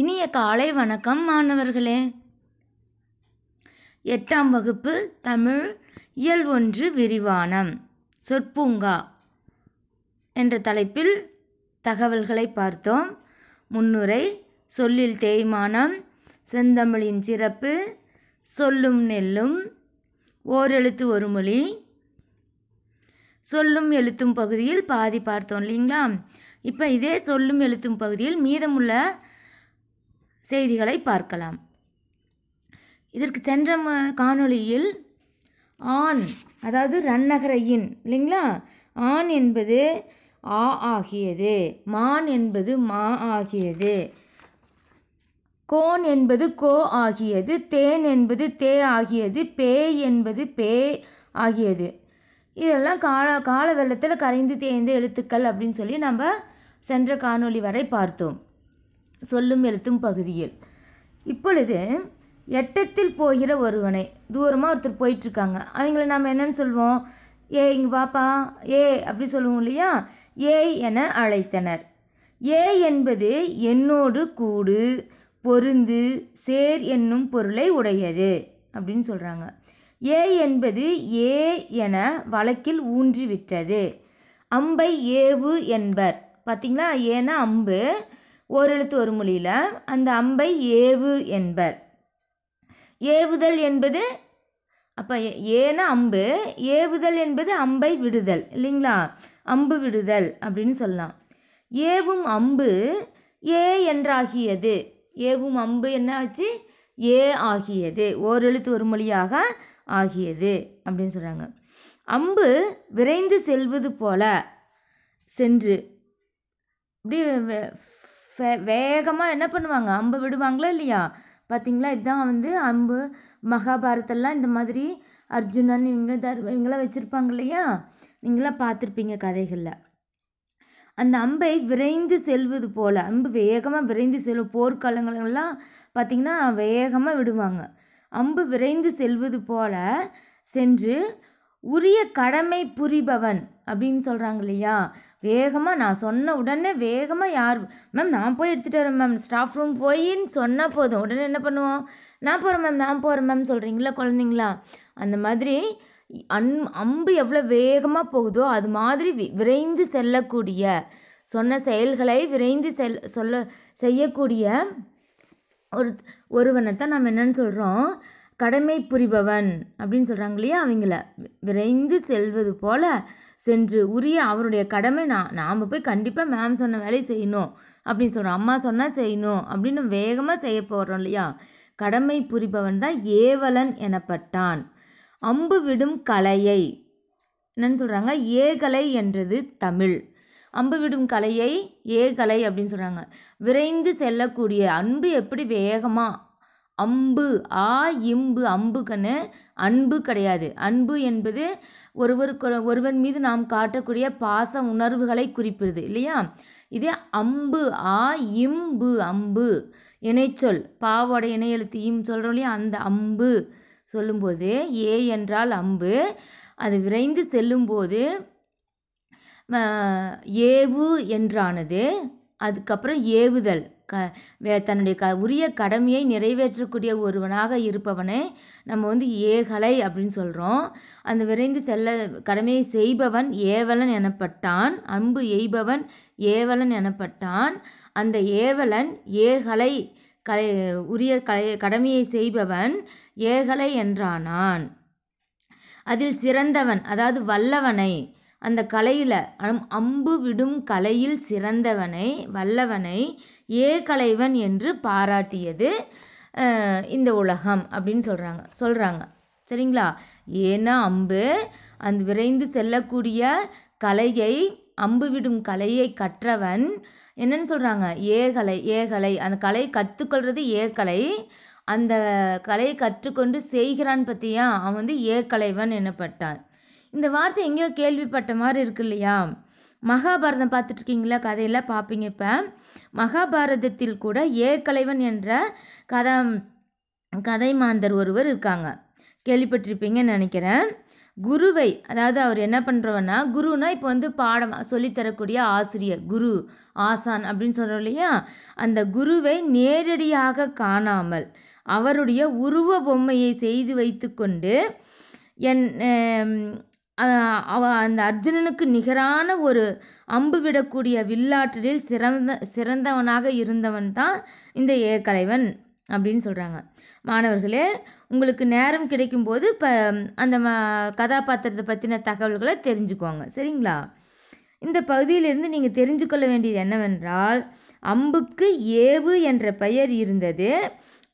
இனிய காலை வணக்கம் மாணவர்களே எட்டாம் வகுப்பு தமிழ் இயல் ஒன்று விரிவானம் சொற்பூங்கா என்ற தலைப்பில் தகவல்களை பார்த்தோம் முன்னுரை சொல்லில் தேய்மானம் செந்தமிழின் சிறப்பு சொல்லும் நெல்லும் ஓரெழுத்து ஒரு மொழி சொல்லும் எழுத்தும் பகுதியில் பாதி பார்த்தோம் இல்லைங்களா இப்போ இதே சொல்லும் எழுத்தும் பகுதியில் மீதமுள்ள செய்திகளை பார்க்கலாம் இதற்கு சென்ற காணொளியில் ஆண் அதாவது ரன்னகரையின் இல்லைங்களா ஆண் என்பது ஆ ஆகியது மான் என்பது மா ஆகியது கோன் என்பது கோ ஆகியது தேன் என்பது தே ஆகியது பே என்பது பே ஆகியது இதெல்லாம் கால கால வெள்ளத்தில் கரைந்து தேய்ந்த எழுத்துக்கள் அப்படின்னு சொல்லி நம்ம சென்ற காணொளி வரை பார்த்தோம் சொல்லும் எழுத்தும் பகுதியில் இப்பொழுது எட்டத்தில் போகிற ஒருவனை தூரமாக ஒருத்தர் போயிட்டுருக்காங்க அவங்கள நாம் என்னென்னு சொல்வோம் ஏ இங்கே பாப்பா ஏ அப்படி சொல்லுவோம் இல்லையா ஏ என அழைத்தனர் ஏ என்பது என்னோடு கூடு பொருந்து சேர் என்னும் பொருளை உடையது அப்படின்னு சொல்கிறாங்க ஏ என்பது ஏ என வழக்கில் ஊன்றிவிட்டது அம்பை ஏவு என்பர் பார்த்திங்களா ஏன்னா அம்பு ஓரெழுத்து ஒரு மொழியில் அந்த அம்பை ஏவு என்பர் ஏவுதல் என்பது அப்போ ஏன அம்பு ஏவுதல் என்பது அம்பை விடுதல் இல்லைங்களா அம்பு விடுதல் அப்படின்னு சொல்லலாம் ஏவும் அம்பு ஏ என்றாகியது ஏவும் அம்பு என்ன ஆச்சு ஏ ஆகியது ஓரெழுத்து ஒரு மொழியாக ஆகியது அப்படின்னு சொல்கிறாங்க அம்பு விரைந்து செல்வது போல சென்று இப்படி ஃபே வேகமாக என்ன பண்ணுவாங்க அம்பை விடுவாங்களா இல்லையா பார்த்தீங்களா இதுதான் வந்து அம்பு மகாபாரதெல்லாம் இந்த மாதிரி அர்ஜுனன் இவங்க தர் இவங்களாம் வச்சுருப்பாங்க இல்லையா நீங்களாம் பார்த்துருப்பீங்க கதைகளில் அந்த அம்பை விரைந்து செல்வது போல் அம்பு வேகமாக விரைந்து செல்லும் போர்க்காலங்களெல்லாம் பார்த்திங்கன்னா வேகமாக விடுவாங்க அம்பு விரைந்து செல்வது போல சென்று உரிய கடமை புரிபவன் அப்படின்னு சொல்கிறாங்க இல்லையா வேகமாக நான் சொன்ன உடனே வேகமாக யார் மேம் நான் போய் எடுத்துகிட்டு வரேன் மேம் ஸ்டாஃப் ரூம் போயின்னு சொன்னால் போதும் உடனே என்ன பண்ணுவோம் நான் போகிறேன் மேம் நான் போகிறேன் மேம் சொல்கிறீங்களா குழந்தைங்களா அந்த மாதிரி அன் அம்பு எவ்வளோ வேகமாக போகுதோ அது மாதிரி விரைந்து செல்லக்கூடிய சொன்ன செயல்களை விரைந்து செல் சொல்ல செய்யக்கூடிய ஒரு ஒருவனை தான் நம்ம என்னன்னு சொல்கிறோம் கடமை புரிபவன் அப்படின்னு சொல்கிறாங்க இல்லையா அவங்கள விரைந்து செல்வது போல் சென்று உரிய அவருடைய கடமை நான் நாம் போய் கண்டிப்பாக மேம் சொன்ன வேலையை செய்யணும் அப்படின்னு சொல்கிறோம் அம்மா சொன்னால் செய்யணும் அப்படின்னு வேகமாக செய்ய போகிறோம் இல்லையா கடமை புரிபவன் தான் ஏவலன் எனப்பட்டான் அம்பு விடும் கலையை என்னன்னு சொல்கிறாங்க ஏகலை என்றது தமிழ் அம்பு விடும் கலையை ஏகலை அப்படின்னு சொல்கிறாங்க விரைந்து செல்லக்கூடிய அன்பு எப்படி வேகமாக அம்பு ஆ இம்பு அம்புக்குன்னு அன்பு கிடையாது அன்பு என்பது ஒருவருக்கு ஒருவன் மீது நாம் காட்டக்கூடிய பாச உணர்வுகளை குறிப்பிடுது இல்லையா இதே அம்பு ஆ இம்பு அம்பு இணைச்சொல் பாவோட இணையெழுத்து இம் சொல்கிறோம் இல்லையா அந்த அம்பு சொல்லும்போது ஏ என்றால் அம்பு அது விரைந்து செல்லும்போது ஏவு என்றானது அதுக்கப்புறம் ஏவுதல் க வே தன்னுடைய க உரிய கடமையை நிறைவேற்றக்கூடிய ஒருவனாக இருப்பவனே நம்ம வந்து ஏகலை அப்படின்னு சொல்கிறோம் அந்த விரைந்து செல்ல கடமையை செய்பவன் ஏவலன் எனப்பட்டான் அன்பு எய்பவன் ஏவலன் எனப்பட்டான் அந்த ஏவலன் ஏகலை கலை உரிய கலை கடமையை செய்பவன் ஏகலை என்றானான் அதில் சிறந்தவன் அதாவது வல்லவனை அந்த கலையில் அம்பு விடும் கலையில் சிறந்தவனை வல்லவனை ஏ கலைவன் என்று பாராட்டியது இந்த உலகம் அப்படின்னு சொல்கிறாங்க சொல்கிறாங்க சரிங்களா ஏன்னா அம்பு அந்த விரைந்து செல்லக்கூடிய கலையை அம்பு விடும் கலையை கற்றவன் என்னன்னு சொல்கிறாங்க ஏகலை ஏகலை அந்த கலை கற்றுக்கொள்வது ஏகலை அந்த கலையை கற்றுக்கொண்டு செய்கிறான் பற்றியா அவன் வந்து ஏகலைவன் எனப்பட்டான் இந்த வார்த்தை எங்கேயோ கேள்விப்பட்ட மாதிரி இருக்கு இல்லையா மகாபாரதம் பார்த்துட்ருக்கீங்களா கதையெல்லாம் பார்ப்பீங்க இப்போ மகாபாரதத்தில் கூட ஏ கலைவன் என்ற கதம் கதை மாந்தர் ஒருவர் இருக்காங்க கேள்விப்பட்டிருப்பீங்கன்னு நினைக்கிறேன் குருவை அதாவது அவர் என்ன பண்ணுறவன்னா குருனா இப்போ வந்து பாடம் சொல்லித்தரக்கூடிய ஆசிரியர் குரு ஆசான் அப்படின்னு சொல்கிறோம் இல்லையா அந்த குருவை நேரடியாக காணாமல் அவருடைய உருவ பொம்மையை செய்து வைத்து கொண்டு என் அவ அந்த அர்ஜுனனுக்கு நிகரான ஒரு அம்பு விடக்கூடிய வில்லாற்றலில் சிறந்த சிறந்தவனாக இருந்தவன் தான் இந்த ஏகலைவன் அப்படின்னு சொல்கிறாங்க மாணவர்களே உங்களுக்கு நேரம் கிடைக்கும்போது இப்போ அந்த கதாபாத்திரத்தை பற்றின தகவல்களை தெரிஞ்சுக்கோங்க சரிங்களா இந்த பகுதியிலிருந்து நீங்கள் தெரிஞ்சுக்கொள்ள வேண்டியது என்னவென்றால் அம்புக்கு ஏவு என்ற பெயர் இருந்தது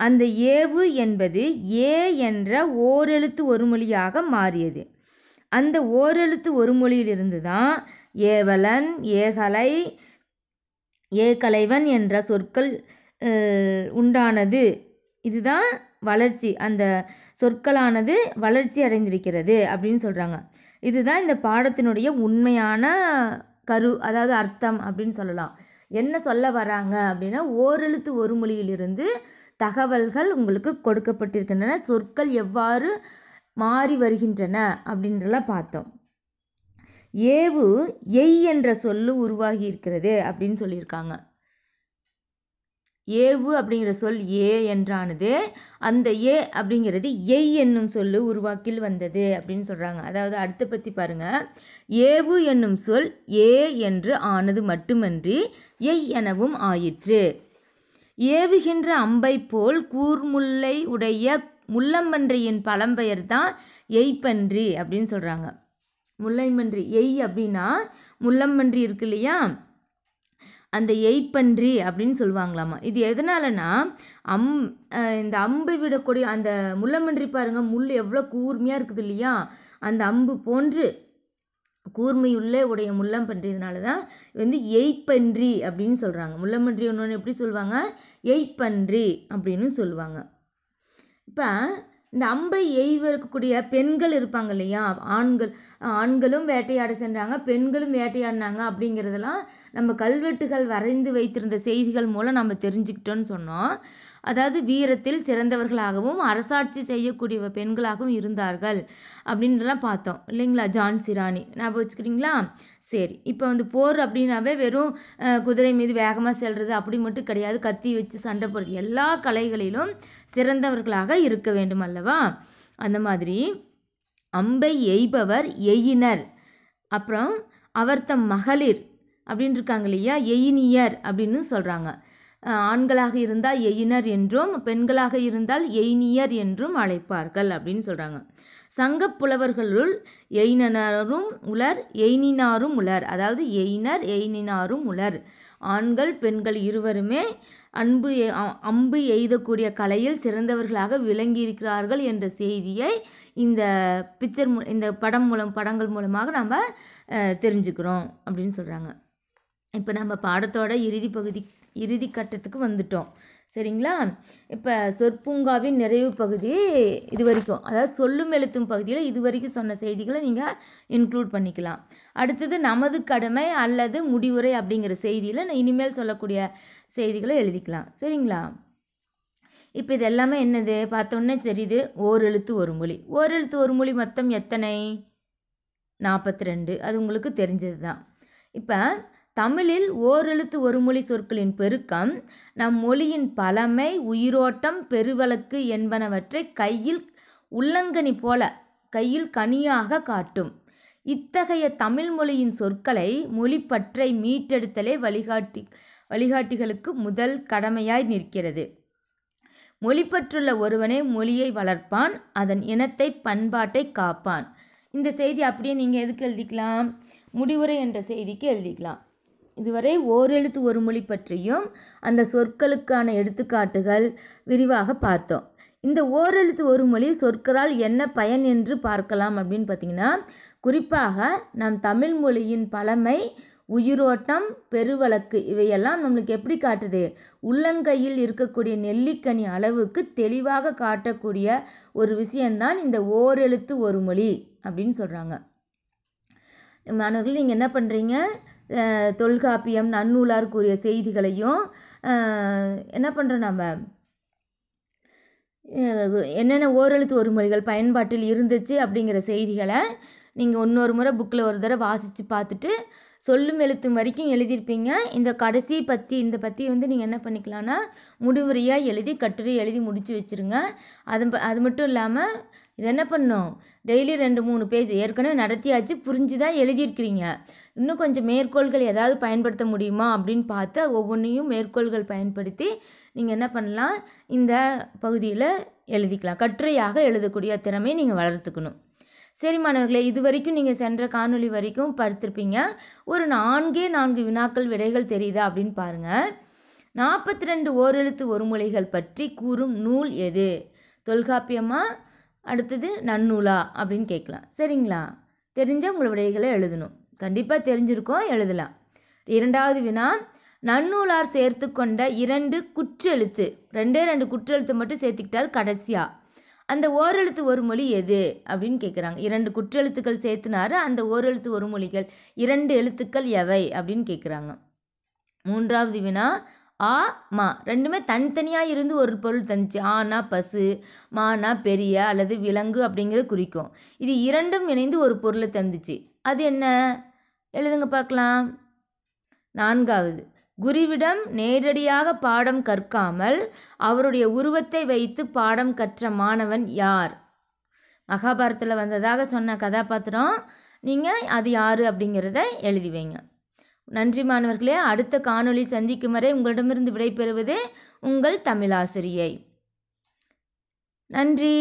அந்த ஏவு என்பது ஏ என்ற ஓரெழுத்து ஒரு மொழியாக மாறியது அந்த ஓரெழுத்து ஒரு மொழியிலிருந்து தான் ஏவலன் ஏகலை ஏகலைவன் என்ற சொற்கள் உண்டானது இதுதான் வளர்ச்சி அந்த சொற்களானது வளர்ச்சி அடைந்திருக்கிறது அப்படின்னு சொல்கிறாங்க இதுதான் இந்த பாடத்தினுடைய உண்மையான கரு அதாவது அர்த்தம் அப்படின்னு சொல்லலாம் என்ன சொல்ல வராங்க அப்படின்னா ஓரெழுத்து ஒரு மொழியிலிருந்து தகவல்கள் உங்களுக்கு கொடுக்கப்பட்டிருக்கின்றன சொற்கள் எவ்வாறு மாறி வருகின்றன அப்படின்றலாம் பார்த்தோம் ஏவு எய் என்ற சொல்லு உருவாகி இருக்கிறது அப்படின்னு சொல்லியிருக்காங்க ஏவு அப்படிங்கிற சொல் ஏ என்றானது அந்த ஏ அப்படிங்கிறது எய் என்னும் சொல்லு உருவாக்கில் வந்தது அப்படின்னு சொல்கிறாங்க அதாவது அடுத்த பற்றி பாருங்கள் ஏவு என்னும் சொல் ஏ என்று ஆனது மட்டுமன்றி எய் எனவும் ஆயிற்று ஏவுகின்ற அம்பை போல் கூர்முல்லை உடைய முள்ளம்பன்றியின் பழம்பெயர் தான் எய்ப்பன்றி அப்படின்னு சொல்கிறாங்க முல்லைமன்றி எய் அப்படின்னா முள்ளம்பன்றி இருக்கு இல்லையா அந்த எய்ப்பன்றி அப்படின்னு சொல்லுவாங்களாமா இது எதனாலனா அம் இந்த அம்பு விடக்கூடிய அந்த முள்ளம்பன்றி பாருங்கள் முள் எவ்வளோ கூர்மையாக இருக்குது இல்லையா அந்த அம்பு போன்று கூர்மையுள்ளே உடைய முள்ளம் இதனால தான் வந்து எய்ப்பன்றி அப்படின்னு சொல்கிறாங்க முள்ளம்பன்றி ஒன்று எப்படி சொல்லுவாங்க எய்ப்பன்றி அப்படின்னு சொல்லுவாங்க இப்போ இந்த அம்பை எய்வ இருக்கக்கூடிய பெண்கள் இருப்பாங்க இல்லையா ஆண்கள் ஆண்களும் வேட்டையாட சென்றாங்க பெண்களும் வேட்டையாடினாங்க அப்படிங்கிறதெல்லாம் நம்ம கல்வெட்டுகள் வரைந்து வைத்திருந்த செய்திகள் மூலம் நம்ம தெரிஞ்சுக்கிட்டோன்னு சொன்னோம் அதாவது வீரத்தில் சிறந்தவர்களாகவும் அரசாட்சி செய்யக்கூடிய பெண்களாகவும் இருந்தார்கள் அப்படின்றலாம் பார்த்தோம் இல்லைங்களா ஜான்சி ராணி ஞாபகம் வச்சுக்கிறீங்களா சரி இப்போ வந்து போர் அப்படின்னாவே வெறும் குதிரை மீது வேகமாக செல்வது அப்படி மட்டும் கிடையாது கத்தி வச்சு சண்டை போடுறது எல்லா கலைகளிலும் சிறந்தவர்களாக இருக்க வேண்டும் அல்லவா அந்த மாதிரி அம்பை எய்பவர் எயினர் அப்புறம் அவர் மகளிர் அப்படின்னு இருக்காங்க இல்லையா எயினியர் அப்படின்னு சொல்கிறாங்க ஆண்களாக இருந்தால் எயினர் என்றும் பெண்களாக இருந்தால் எயினியர் என்றும் அழைப்பார்கள் அப்படின்னு சொல்கிறாங்க சங்க புலவர்களுள் எயினரும் உலர் எயினினாரும் உலர் அதாவது எயினர் எயினினாரும் உலர் ஆண்கள் பெண்கள் இருவருமே அன்பு அம்பு எய்தக்கூடிய கலையில் சிறந்தவர்களாக விளங்கியிருக்கிறார்கள் என்ற செய்தியை இந்த பிக்சர் இந்த படம் மூலம் படங்கள் மூலமாக நம்ம தெரிஞ்சுக்கிறோம் அப்படின்னு சொல்கிறாங்க இப்போ நம்ம பாடத்தோட இறுதி பகுதி இறுதி கட்டத்துக்கு வந்துட்டோம் சரிங்களா இப்போ சொற்பூங்காவின் நிறைவு பகுதி இது வரைக்கும் அதாவது சொல்லும் எழுத்தும் பகுதியில் இது வரைக்கும் சொன்ன செய்திகளை நீங்கள் இன்க்ளூட் பண்ணிக்கலாம் அடுத்தது நமது கடமை அல்லது முடிவுரை அப்படிங்கிற செய்தியில் நான் இனிமேல் சொல்லக்கூடிய செய்திகளை எழுதிக்கலாம் சரிங்களா இப்போ இது எல்லாமே என்னது பார்த்தோன்னே தெரியுது ஓரெழுத்து ஒரு மொழி ஓரெழுத்து ஒரு மொழி மொத்தம் எத்தனை நாற்பத்தி ரெண்டு அது உங்களுக்கு தெரிஞ்சது தான் இப்போ தமிழில் ஓரெழுத்து ஒருமொழி சொற்களின் பெருக்கம் நம் மொழியின் பழமை உயிரோட்டம் பெருவழக்கு என்பனவற்றை கையில் உள்ளங்கனி போல கையில் கனியாக காட்டும் இத்தகைய தமிழ் மொழியின் சொற்களை மொழிப்பற்றை மீட்டெடுத்தலே வழிகாட்டி வழிகாட்டிகளுக்கு முதல் கடமையாய் நிற்கிறது மொழிப்பற்றுள்ள ஒருவனே மொழியை வளர்ப்பான் அதன் இனத்தை பண்பாட்டை காப்பான் இந்த செய்தி அப்படியே நீங்கள் எதுக்கு எழுதிக்கலாம் முடிவுரை என்ற செய்திக்கு எழுதிக்கலாம் இதுவரை ஓரெழுத்து ஒரு மொழி பற்றியும் அந்த சொற்களுக்கான எடுத்துக்காட்டுகள் விரிவாக பார்த்தோம் இந்த ஓரெழுத்து ஒரு மொழி சொற்களால் என்ன பயன் என்று பார்க்கலாம் அப்படின்னு பார்த்தீங்கன்னா குறிப்பாக நம் தமிழ் மொழியின் பழமை உயிரோட்டம் பெருவழக்கு இவையெல்லாம் நம்மளுக்கு எப்படி காட்டுது உள்ளங்கையில் இருக்கக்கூடிய நெல்லிக்கனி அளவுக்கு தெளிவாக காட்டக்கூடிய ஒரு விஷயந்தான் இந்த ஓரெழுத்து ஒரு மொழி அப்படின்னு சொல்கிறாங்க மாணவர்கள் நீங்கள் என்ன பண்ணுறீங்க தொல்காப்பியம் நன்னூலார் கூறிய செய்திகளையும் என்ன பண்ணுறோம் நம்ம என்னென்ன ஓரெழுத்து ஒரு மொழிகள் பயன்பாட்டில் இருந்துச்சு அப்படிங்கிற செய்திகளை நீங்கள் இன்னொரு முறை புக்கில் ஒரு தடவை வாசித்து பார்த்துட்டு சொல்லும் எழுத்தும் வரைக்கும் எழுதியிருப்பீங்க இந்த கடைசி பற்றி இந்த பற்றி வந்து நீங்கள் என்ன பண்ணிக்கலாம்னா முடிவுரையாக எழுதி கட்டுரை எழுதி முடித்து வச்சுருங்க அது அது மட்டும் இல்லாமல் இது என்ன பண்ணும் டெய்லி ரெண்டு மூணு பேஜ் ஏற்கனவே நடத்தியாச்சு புரிஞ்சு தான் எழுதியிருக்கிறீங்க இன்னும் கொஞ்சம் மேற்கோள்கள் ஏதாவது பயன்படுத்த முடியுமா அப்படின்னு பார்த்து ஒவ்வொன்றையும் மேற்கோள்கள் பயன்படுத்தி நீங்கள் என்ன பண்ணலாம் இந்த பகுதியில் எழுதிக்கலாம் கட்டுரையாக எழுதக்கூடிய திறமையை நீங்கள் வளர்த்துக்கணும் சரி மாணவர்களே இது வரைக்கும் நீங்கள் சென்ற காணொளி வரைக்கும் படுத்திருப்பீங்க ஒரு நான்கே நான்கு வினாக்கள் விடைகள் தெரியுதா அப்படின்னு பாருங்கள் நாற்பத்தி ரெண்டு ஓரெழுத்து ஒருமுலைகள் பற்றி கூறும் நூல் எது தொல்காப்பியமாக அடுத்தது நன்னூலா அப்படின்னு கேட்கலாம் சரிங்களா தெரிஞ்ச உங்கள் விடைகளை எழுதணும் கண்டிப்பாக தெரிஞ்சிருக்கோம் எழுதலாம் இரண்டாவது வினா நன்னூலார் சேர்த்து கொண்ட இரண்டு குற்றெழுத்து ரெண்டே ரெண்டு குற்றெழுத்து மட்டும் சேர்த்துக்கிட்டார் கடைசியாக அந்த ஓரெழுத்து ஒரு மொழி எது அப்படின்னு கேட்குறாங்க இரண்டு குற்றெழுத்துக்கள் சேர்த்துனாரு அந்த ஓரெழுத்து ஒரு மொழிகள் இரண்டு எழுத்துக்கள் எவை அப்படின்னு கேட்குறாங்க மூன்றாவது வினா ஆ மா ரெண்டுமே தனித்தனியாக இருந்து ஒரு பொருள் தந்துச்சு ஆனா பசு மானா பெரிய அல்லது விலங்கு அப்படிங்கிற குறிக்கும் இது இரண்டும் இணைந்து ஒரு பொருளை தந்துச்சு அது என்ன எழுதுங்க பார்க்கலாம் நான்காவது குருவிடம் நேரடியாக பாடம் கற்காமல் அவருடைய உருவத்தை வைத்து பாடம் கற்ற மாணவன் யார் மகாபாரத்தில் வந்ததாக சொன்ன கதாபாத்திரம் நீங்கள் அது யார் அப்படிங்கிறத எழுதி வைங்க நன்றி மாணவர்களே அடுத்த காணொளி சந்திக்கும் வரை உங்களிடமிருந்து விடைபெறுவது உங்கள் தமிழாசிரியை நன்றி